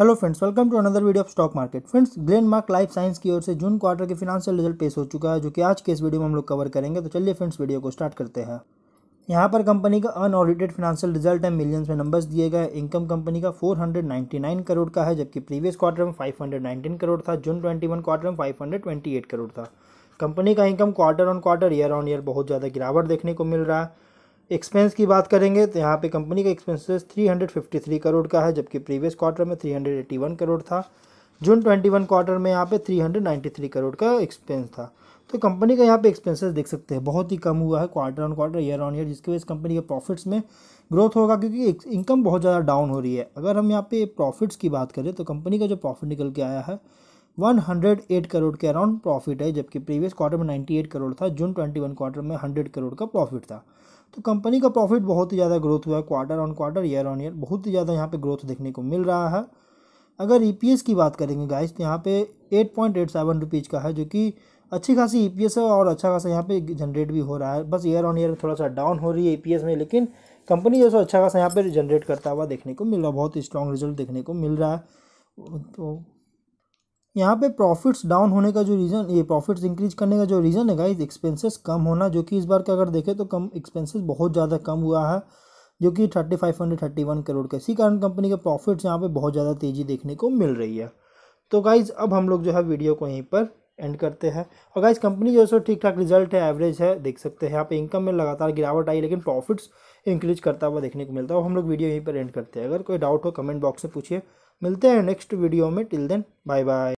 hello friends welcome to another video of stock market friends Glenmark life science की ओर से June quarter के financial result पेश हो चुका है जो कि आज के इस वीडियो में हम लोग कवर करेंगे तो चलिए फ्रेंड्स वीडियो को स्टार्ट करते हैं यहाँ पर कंपनी का अनऑडिटेड फिनांशियल रिजल्ट है मिलियंस में नंबर्स दिए गए इनकम कंपनी का 499 करोड़ का है जबकि प्रीवियस क्वार्टर में 519 करोड़ था जून 21 क्वार्टर में 528 करोड़ था कंपनी का income quarter on quarter year on year बहुत ज़्यादा गिरावट देखने को मिल रहा है एक्सपेंस की बात करेंगे तो यहाँ पे कंपनी का एक्सपेंसेस 353 करोड़ का है जबकि प्रीवियस क्वार्टर में 381 करोड़ था जून 21 क्वार्टर में यहाँ पे 393 करोड़ का एक्सपेंस था तो कंपनी का यहाँ पे एक्सपेंसेस देख सकते हैं बहुत ही कम हुआ है quarter on quarter year on year जिसकी वजह से कंपनी के प्रॉफिट्स में ग्रोथ होगा क्योंकि इनकम बहुत ज़्यादा डाउन हो रही है अगर हम यहाँ पे प्रॉफिट्स की बात करें तो कंपनी का जो प्रॉफिट निकल के आया है 108 करोड़ के अराउंड प्रॉफिट है जबकि प्रीवियस क्वार्टर में 98 करोड़ था जून 21 क्वार्टर में 100 करोड़ का प्रॉफिट था तो कंपनी का प्रॉफिट बहुत ही ज़्यादा ग्रोथ हुआ है quarter on quarter year on year बहुत ही ज़्यादा यहाँ पे ग्रोथ देखने को मिल रहा है अगर ई e की बात करेंगे गाइस तो यहाँ पे eight point eight seven rupees का है जो कि अच्छी खासी ई e है और अच्छा खासा यहाँ पे जनरेट भी हो रहा है बस ईयर ऑन ईयर थोड़ा सा डाउन हो रही है ई e में लेकिन कंपनी जो अच्छा खासा यहाँ पर जनरेट करता हुआ देखने को मिल रहा है बहुत स्ट्रॉन्ग रिजल्ट देखने को मिल रहा है तो यहाँ पे प्रॉफिट्स डाउन होने का जो रीज़न ये प्रॉफिट्स इंक्रीज करने का जो रीज़न है गाइज एक्सपेंसेस कम होना जो कि इस बार का अगर देखें तो कम एक्सपेंसेस बहुत ज़्यादा कम हुआ है जो कि thirty five hundred thirty one crore का इसी कारण कंपनी के प्रॉफिट्स यहाँ पे बहुत ज़्यादा तेज़ी देखने को मिल रही है तो गाइज़ अब हम लोग जो है वीडियो को यहीं पर एंड करते हैं और गाइज कंपनी जो है ठीक ठाक रिजल्ट है एवरेज है देख सकते हैं यहाँ पे इनकम में लगातार गिरावट आई लेकिन प्रॉफिट्स इंक्रीज करता हुआ देखने को मिलता है हम लोग वीडियो यहीं पर एंड करते हैं अगर कोई डाउट हो कमेंट बॉक्स में पूछिए मिलते हैं नेक्स्ट वीडियो में टिल देन बाय बाय